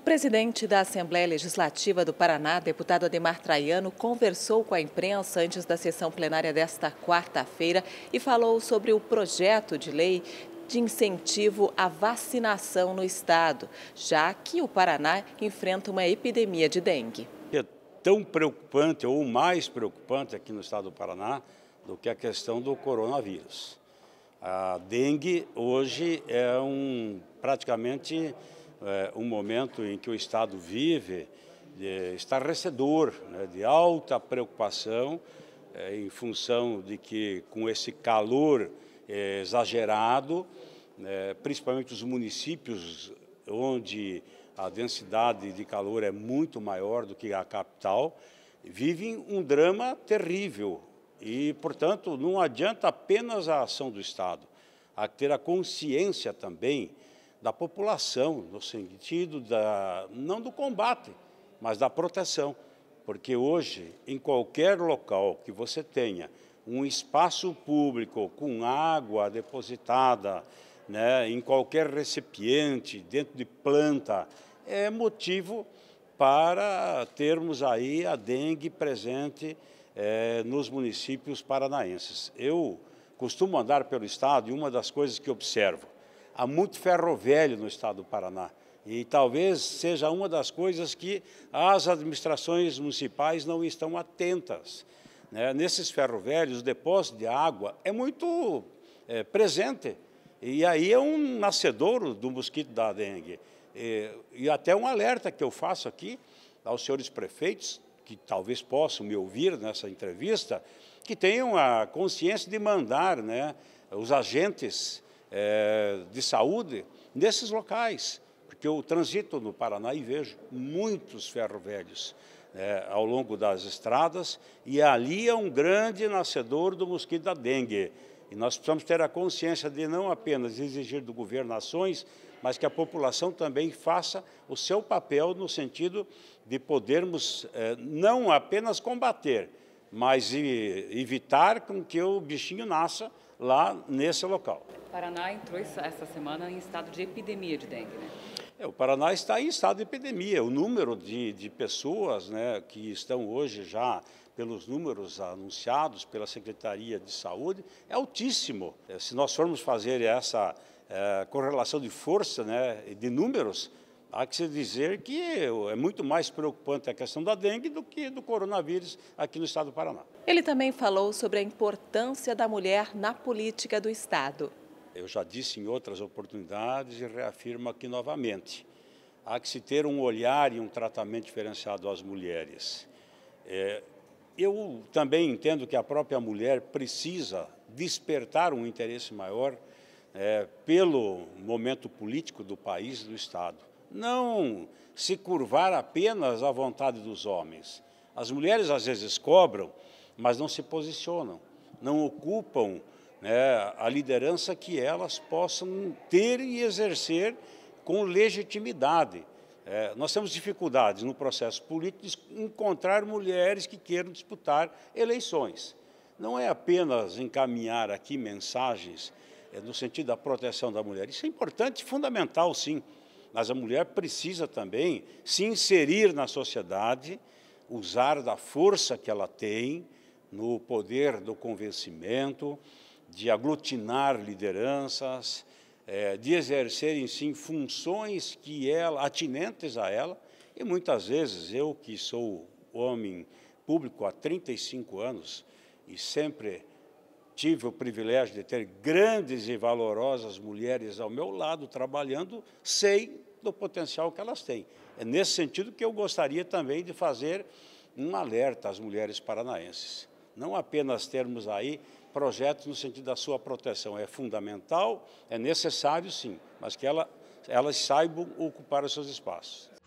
O presidente da Assembleia Legislativa do Paraná, deputado Ademar Traiano, conversou com a imprensa antes da sessão plenária desta quarta-feira e falou sobre o projeto de lei de incentivo à vacinação no estado, já que o Paraná enfrenta uma epidemia de dengue. É tão preocupante ou mais preocupante aqui no estado do Paraná do que a questão do coronavírus. A dengue hoje é um praticamente é, um momento em que o Estado vive é, estarrecedor, né, de alta preocupação, é, em função de que, com esse calor é, exagerado, né, principalmente os municípios onde a densidade de calor é muito maior do que a capital, vivem um drama terrível. E, portanto, não adianta apenas a ação do Estado, há que ter a consciência também da população, no sentido da, não do combate, mas da proteção. Porque hoje, em qualquer local que você tenha um espaço público com água depositada, né, em qualquer recipiente, dentro de planta, é motivo para termos aí a dengue presente é, nos municípios paranaenses. Eu costumo andar pelo estado e uma das coisas que observo, há muito ferro velho no estado do Paraná. E talvez seja uma das coisas que as administrações municipais não estão atentas. Né? Nesses ferro velhos, o depósito de água é muito é, presente. E aí é um nascedouro do mosquito da dengue. E, e até um alerta que eu faço aqui aos senhores prefeitos, que talvez possam me ouvir nessa entrevista, que tenham a consciência de mandar né, os agentes é, de saúde nesses locais, porque eu transito no Paraná e vejo muitos ferrovelhos é, né, ao longo das estradas, e ali é um grande nascedor do mosquito da dengue. E nós precisamos ter a consciência de não apenas exigir do governo ações, mas que a população também faça o seu papel no sentido de podermos é, não apenas combater, mas evitar com que o bichinho nasça lá nesse local. O Paraná entrou essa semana em estado de epidemia de dengue, né? É, o Paraná está em estado de epidemia. O número de, de pessoas né, que estão hoje já, pelos números anunciados pela Secretaria de Saúde, é altíssimo. É, se nós formos fazer essa é, correlação de força né, de números, há que se dizer que é muito mais preocupante a questão da dengue do que do coronavírus aqui no estado do Paraná. Ele também falou sobre a importância da mulher na política do estado. Eu já disse em outras oportunidades e reafirmo aqui novamente. Há que se ter um olhar e um tratamento diferenciado às mulheres. É, eu também entendo que a própria mulher precisa despertar um interesse maior é, pelo momento político do país e do Estado não se curvar apenas à vontade dos homens. As mulheres às vezes cobram, mas não se posicionam, não ocupam né, a liderança que elas possam ter e exercer com legitimidade. É, nós temos dificuldades no processo político de encontrar mulheres que queiram disputar eleições. Não é apenas encaminhar aqui mensagens é, no sentido da proteção da mulher. Isso é importante, fundamental, sim mas a mulher precisa também se inserir na sociedade, usar da força que ela tem, no poder do convencimento, de aglutinar lideranças, é, de exercer em si funções que ela, atinentes a ela, e muitas vezes eu que sou homem público há 35 anos e sempre tive o privilégio de ter grandes e valorosas mulheres ao meu lado trabalhando, sei do potencial que elas têm. É nesse sentido que eu gostaria também de fazer um alerta às mulheres paranaenses. Não apenas termos aí projetos no sentido da sua proteção, é fundamental, é necessário sim, mas que ela, elas saibam ocupar os seus espaços.